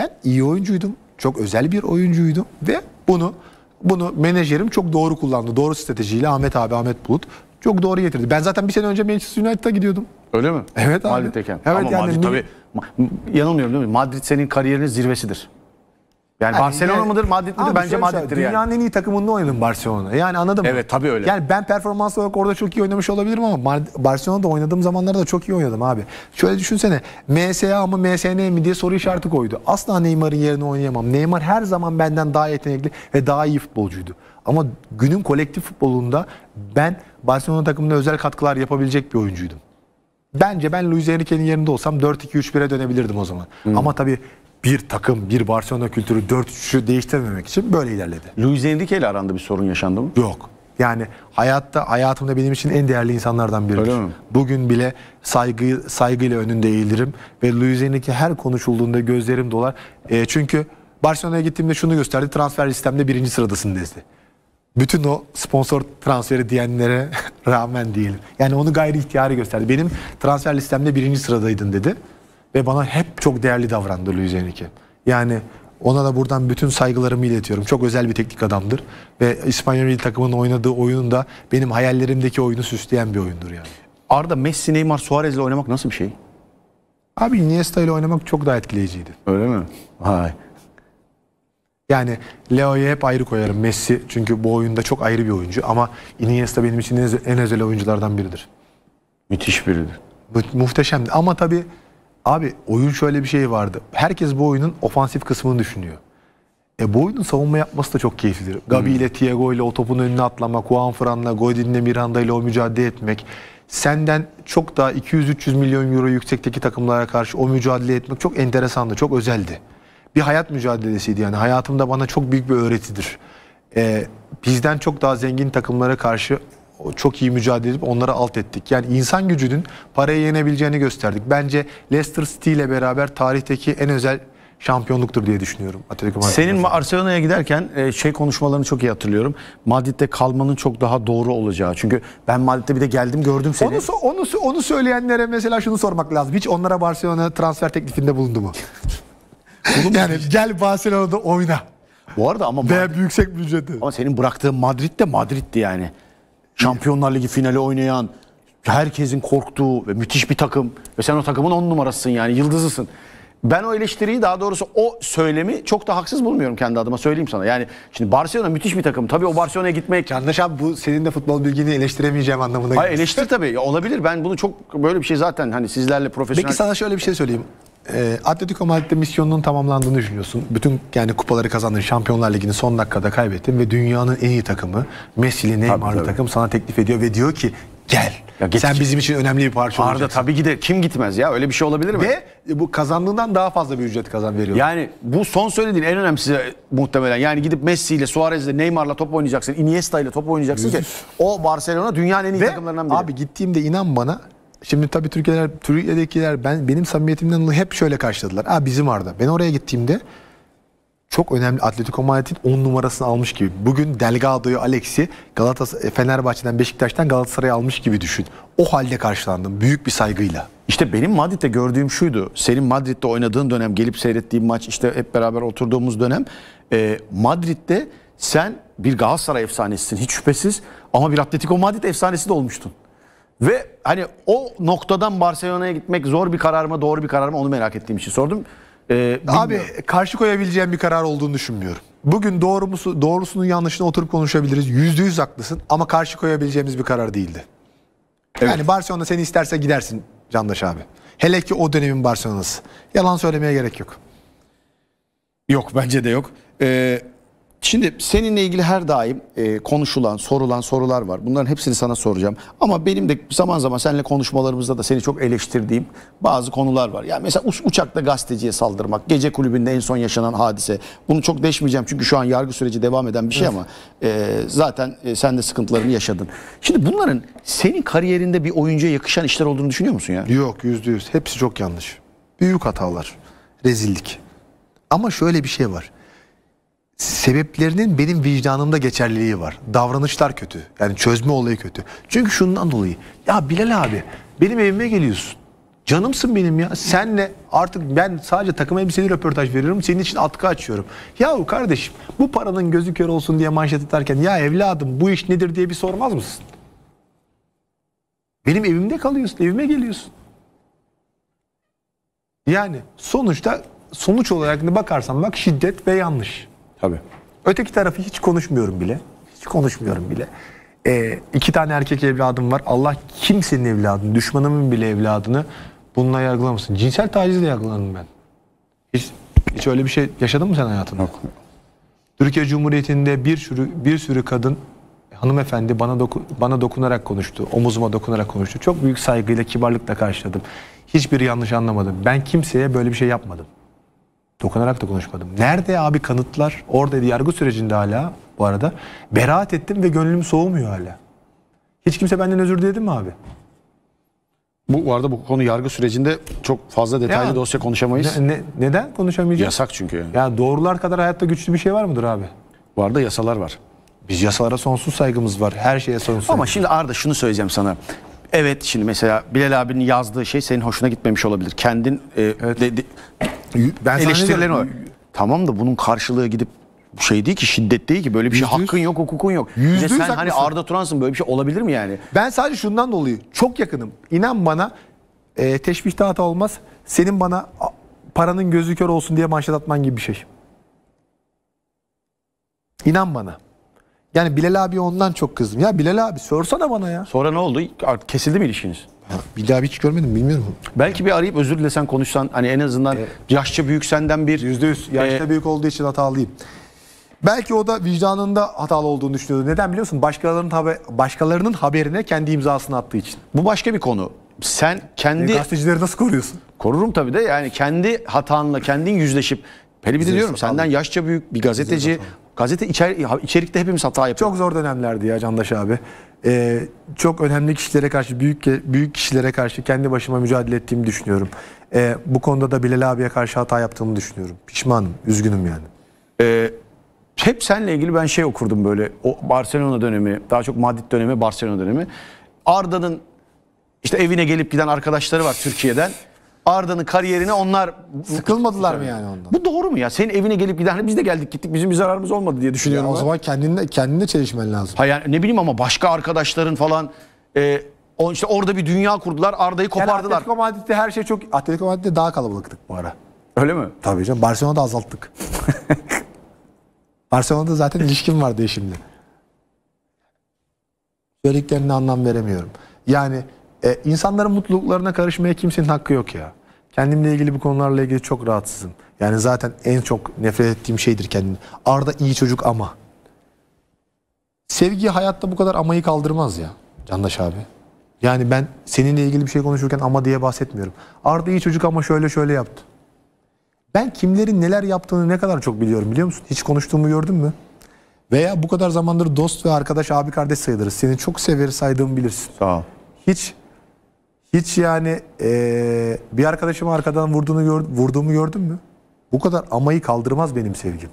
ben iyi oyuncuydum. Çok özel bir oyuncuydum ve bunu bunu menajerim çok doğru kullandı. Doğru stratejiyle Ahmet abi, Ahmet Bulut çok doğru getirdi. Ben zaten bir sene önce Manchester United'a gidiyordum. Öyle mi? Evet abi. Madrid'deyken. Evet Ama yani Madrid tabii yanılmıyorum değil mi? Madrid senin kariyerinin zirvesidir. Yani, Barcelona yani, mıdır, Madrid midir? Bence Madrid'dir yani. Dünyanın en iyi takımında oynadım Barcelona. Yani anladım. Evet tabii öyle. Yani ben performans olarak orada çok iyi oynamış olabilirim ama Barcelona'da oynadığım zamanlarda çok iyi oynadım abi. Şöyle düşünsene. MSA mı MSN mi diye soru işareti koydu. Asla Neymar'ın yerine oynayamam. Neymar her zaman benden daha yetenekli ve daha iyi futbolcuydu. Ama günün kolektif futbolunda ben Barcelona takımında özel katkılar yapabilecek bir oyuncuydum. Bence ben Luis Enrique'nin yerinde olsam 4-2-3-1'e dönebilirdim o zaman. Hmm. Ama tabii bir takım, bir Barcelona kültürü 4-3'ü değiştirmemek için böyle ilerledi. Luis Enrique ile aranda bir sorun yaşandı mı? Yok. Yani hayatta hayatımda benim için en değerli insanlardan biridir. Öyle mi? Bugün bile saygı saygıyla önünde eğilirim ve Luis Enrique her konuşulduğunda gözlerim dolar. E, çünkü Barcelona'ya gittiğimde şunu gösterdi. Transfer listemde birinci sıradasın dedi. Bütün o sponsor transferi diyenlere rağmen değil. Yani onu gayri ihtiyarı gösterdi. Benim transfer listemde birinci sıradaydın dedi ve bana hep çok değerli davrandı Luis Enrique. Yani ona da buradan bütün saygılarımı iletiyorum. Çok özel bir teknik adamdır. Ve İspanyol milli takımının oynadığı oyun da benim hayallerimdeki oyunu süsleyen bir oyundur yani. Arda Messi, Neymar, Suarez ile oynamak nasıl bir şey? Abi Iniesta ile oynamak çok daha etkileyiciydi. Öyle mi? Hay. Yani Leo'yu hep ayrı koyarım. Messi çünkü bu oyunda çok ayrı bir oyuncu ama Iniesta benim için en özel oyunculardan biridir. Müthiş biridir. Mu muhteşemdi ama tabii Abi oyun şöyle bir şey vardı. Herkes bu oyunun ofansif kısmını düşünüyor. E bu oyunun savunma yapması da çok keyiflidir. Gabi hmm. ile Thiago ile o topun önüne atlama, Juan Fran'la, Godin'le Miranda ile o mücadele etmek. Senden çok daha 200-300 milyon euro yüksekteki takımlara karşı o mücadele etmek çok enteresandı, çok özeldi. Bir hayat mücadelesiydi yani. Hayatımda bana çok büyük bir öğretidir. E, bizden çok daha zengin takımlara karşı çok iyi mücadele edip onları alt ettik. Yani insan gücünün paraya yenebileceğini gösterdik. Bence Leicester City ile beraber tarihteki en özel şampiyonluktur diye düşünüyorum. Senin Barcelona'ya giderken e, şey konuşmalarını çok iyi hatırlıyorum. Madrid'de kalmanın çok daha doğru olacağı. Çünkü ben Madrid'de bir de geldim gördüm seni. Onu, onu, onu söyleyenlere mesela şunu sormak lazım. Hiç onlara Barcelona transfer teklifinde bulundu mu? yani gel Barcelona'da oyna. Bu arada ama... Ve Madrid... yüksek bir ücreti. Ama senin bıraktığın Madrid de Madrid'di yani. Şampiyonlar Ligi finali oynayan, herkesin korktuğu ve müthiş bir takım ve sen o takımın on numarasısın yani yıldızısın ben o eleştiriyi daha doğrusu o söylemi çok da haksız bulmuyorum kendi adıma söyleyeyim sana. Yani şimdi Barcelona müthiş bir takım. Tabii o Barcelona'ya gitmek... Yanlış abi bu senin de futbol bilgini eleştiremeyeceğim anlamına geliyor. eleştir tabii ya, olabilir. Ben bunu çok böyle bir şey zaten hani sizlerle profesyonel... Peki sana şöyle bir şey söyleyeyim. E, Atletico Madrid'de misyonunun tamamlandığını düşünüyorsun. Bütün yani kupaları kazandın, Şampiyonlar Ligi'ni son dakikada kaybettin ve dünyanın en iyi takımı Messi'li Neymar'lı takım sana teklif ediyor ve diyor ki gel. Ya Sen bizim için önemli bir parça Arda tabii ki de kim gitmez ya öyle bir şey olabilir mi? Ve bu kazandığından daha fazla bir ücret kazan veriyor. Yani bu son söylediğin en önemlisi muhtemelen. Yani gidip Messi ile Suarez ile Neymar'la top oynayacaksın. Iniesta ile top oynayacaksın Yüzüz. ki o Barcelona dünyanın en iyi Ve takımlarından biri. Abi gittiğimde inan bana Şimdi tabii Türkiye'ler, Türkiye'dekiler ben benim samimiyetimden hep şöyle karşıladılar. Aa bizim Arda. Ben oraya gittiğimde çok önemli Atletico Madrid 10 numarasını almış gibi. Bugün Delgado'yu, Alex'i Galatasaray e, Fenerbahçe'den Beşiktaş'tan Galatasaray'a almış gibi düşün. O halde karşılandım büyük bir saygıyla. İşte benim Madrid'de gördüğüm şuydu. Senin Madrid'de oynadığın dönem, gelip seyrettiğim maç, işte hep beraber oturduğumuz dönem. E, Madrid'de sen bir Galatasaray efsanesisin hiç şüphesiz ama bir Atletico Madrid efsanesi de olmuştun. Ve hani o noktadan Barcelona'ya gitmek zor bir karar mı, doğru bir karar mı onu merak ettiğim için sordum. Ee, Abi karşı koyabileceğim bir karar olduğunu düşünmüyorum. Bugün doğrusu, doğrusunun yanlışını oturup konuşabiliriz. Yüzde yüz haklısın ama karşı koyabileceğimiz bir karar değildi. Evet. Yani Barcelona seni isterse gidersin Candaş abi. Hele ki o dönemin Barcelona'sı. Yalan söylemeye gerek yok. Yok bence de yok. Ee, Şimdi seninle ilgili her daim e, konuşulan, sorulan sorular var. Bunların hepsini sana soracağım. Ama benim de zaman zaman seninle konuşmalarımızda da seni çok eleştirdiğim bazı konular var. Yani mesela uçakta gazeteciye saldırmak, gece kulübünde en son yaşanan hadise. Bunu çok değişmeyeceğim çünkü şu an yargı süreci devam eden bir şey ama e, zaten e, sen de sıkıntılarını yaşadın. Şimdi bunların senin kariyerinde bir oyuncuya yakışan işler olduğunu düşünüyor musun ya? Yok yüzde yüz. Hepsi çok yanlış. Büyük hatalar. Rezillik. Ama şöyle bir şey var sebeplerinin benim vicdanımda geçerliliği var. Davranışlar kötü. Yani çözme olayı kötü. Çünkü şundan dolayı. Ya Bilal abi benim evime geliyorsun. Canımsın benim ya. Senle artık ben sadece takım elbiseli röportaj veriyorum. Senin için atkı açıyorum. Yahu kardeşim bu paranın gözü kör olsun diye manşet atarken ya evladım bu iş nedir diye bir sormaz mısın? Benim evimde kalıyorsun, evime geliyorsun. Yani sonuçta sonuç olarak ne bakarsan bak şiddet ve yanlış. Tabii. Öteki tarafı hiç konuşmuyorum bile. Hiç konuşmuyorum bile. E, iki tane erkek evladım var. Allah kimsenin evladını, düşmanımın bile evladını bununla yargılamasın. Cinsel tacizle yargılandım ben. Hiç, hiç öyle bir şey yaşadın mı sen hayatında? Yok. Türkiye Cumhuriyeti'nde bir sürü bir sürü kadın e, hanımefendi bana doku, bana dokunarak konuştu. Omuzuma dokunarak konuştu. Çok büyük saygıyla, kibarlıkla karşıladım. Hiçbir yanlış anlamadım. Ben kimseye böyle bir şey yapmadım. Dokunarak da konuşmadım. Nerede abi kanıtlar? Oradaydı yargı sürecinde hala bu arada. Beraat ettim ve gönlüm soğumuyor hala. Hiç kimse benden özür diledi mi abi? Bu, bu arada bu konu yargı sürecinde çok fazla detaylı ya, dosya konuşamayız. Ne, ne, neden konuşamayacağız? Yasak çünkü. Ya doğrular kadar hayatta güçlü bir şey var mıdır abi? Bu arada yasalar var. Biz yasalara sonsuz saygımız var. Her şeye sonsuz. Ama saygımız. şimdi Arda şunu söyleyeceğim sana. Evet şimdi mesela Bilal abinin yazdığı şey senin hoşuna gitmemiş olabilir. Kendin e, evet. de, de, ben eleştirilerim o. Tamam da bunun karşılığı gidip şey değil ki şiddet değil ki böyle bir şey yüz. hakkın yok hukukun yok. Yüzde sen yüz hani Arda Turan'sın böyle bir şey olabilir mi yani? Ben sadece şundan dolayı çok yakınım. İnan bana e, teşbihte hata olmaz. Senin bana paranın gözü kör olsun diye manşet atman gibi bir şey. İnan bana. Yani Bilal abi ondan çok kızdım. Ya Bilal abi sorsana bana ya. Sonra ne oldu? Kesildi mi ilişkiniz? Ya bir daha hiç görmedim bilmiyorum. Belki bir arayıp özür dilesen konuşsan hani en azından e, yaşça büyük senden bir. Yüzde yüz yaşça e, büyük olduğu için hatalıyım. Belki o da vicdanında hatalı olduğunu düşünüyordu. Neden biliyorsun? Başkalarının haber, başkalarının haberine kendi imzasını attığı için. Bu başka bir konu. Sen kendi... E, gazetecileri nasıl koruyorsun? Korurum tabii de yani kendi hatanla kendin yüzleşip Hele bir de diyorum senden yaşça büyük bir gazeteci Gazete içer, içerikte hepimiz hata yapıyor. Çok zor dönemlerdi ya Candaş abi. Ee, çok önemli kişilere karşı, büyük büyük kişilere karşı kendi başıma mücadele ettiğimi düşünüyorum. Ee, bu konuda da Bilal abiye karşı hata yaptığımı düşünüyorum. Pişmanım, üzgünüm yani. Ee, hep seninle ilgili ben şey okurdum böyle. O Barcelona dönemi, daha çok Madrid dönemi, Barcelona dönemi. Arda'nın işte evine gelip giden arkadaşları var Türkiye'den. Arda'nın kariyerine onlar sıkılmadılar mı yani ondan? Bu doğru mu ya? Senin evine gelip gider hani biz de geldik gittik bizim bir zararımız olmadı diye düşünüyorum. Yani o zaman kendinle kendinle çelişmen lazım. Hayır yani ne bileyim ama başka arkadaşların falan e, o işte orada bir dünya kurdular. Arda'yı kopardılar. Yani Atletico Madrid'de her şey çok Atletico Madrid'de daha kalabalıktık bu ara. Öyle mi? Tabii canım. Barcelona'da azalttık. Barcelona'da zaten ilişkin vardı şimdi. Söylediklerine anlam veremiyorum. Yani e, insanların mutluluklarına karışmaya kimsenin hakkı yok ya. Kendimle ilgili bu konularla ilgili çok rahatsızım. Yani zaten en çok nefret ettiğim şeydir kendim. Arda iyi çocuk ama. Sevgi hayatta bu kadar amayı kaldırmaz ya Candaş abi. Yani ben seninle ilgili bir şey konuşurken ama diye bahsetmiyorum. Arda iyi çocuk ama şöyle şöyle yaptı. Ben kimlerin neler yaptığını ne kadar çok biliyorum biliyor musun? Hiç konuştuğumu gördün mü? Veya bu kadar zamandır dost ve arkadaş abi kardeş sayılırız. Seni çok sever saydığımı bilirsin. Sağ ol. Hiç hiç yani e, bir arkadaşım arkadan vurduğunu gördüm, vurduğumu gördün mü? Bu kadar amayı kaldırmaz benim sevgim.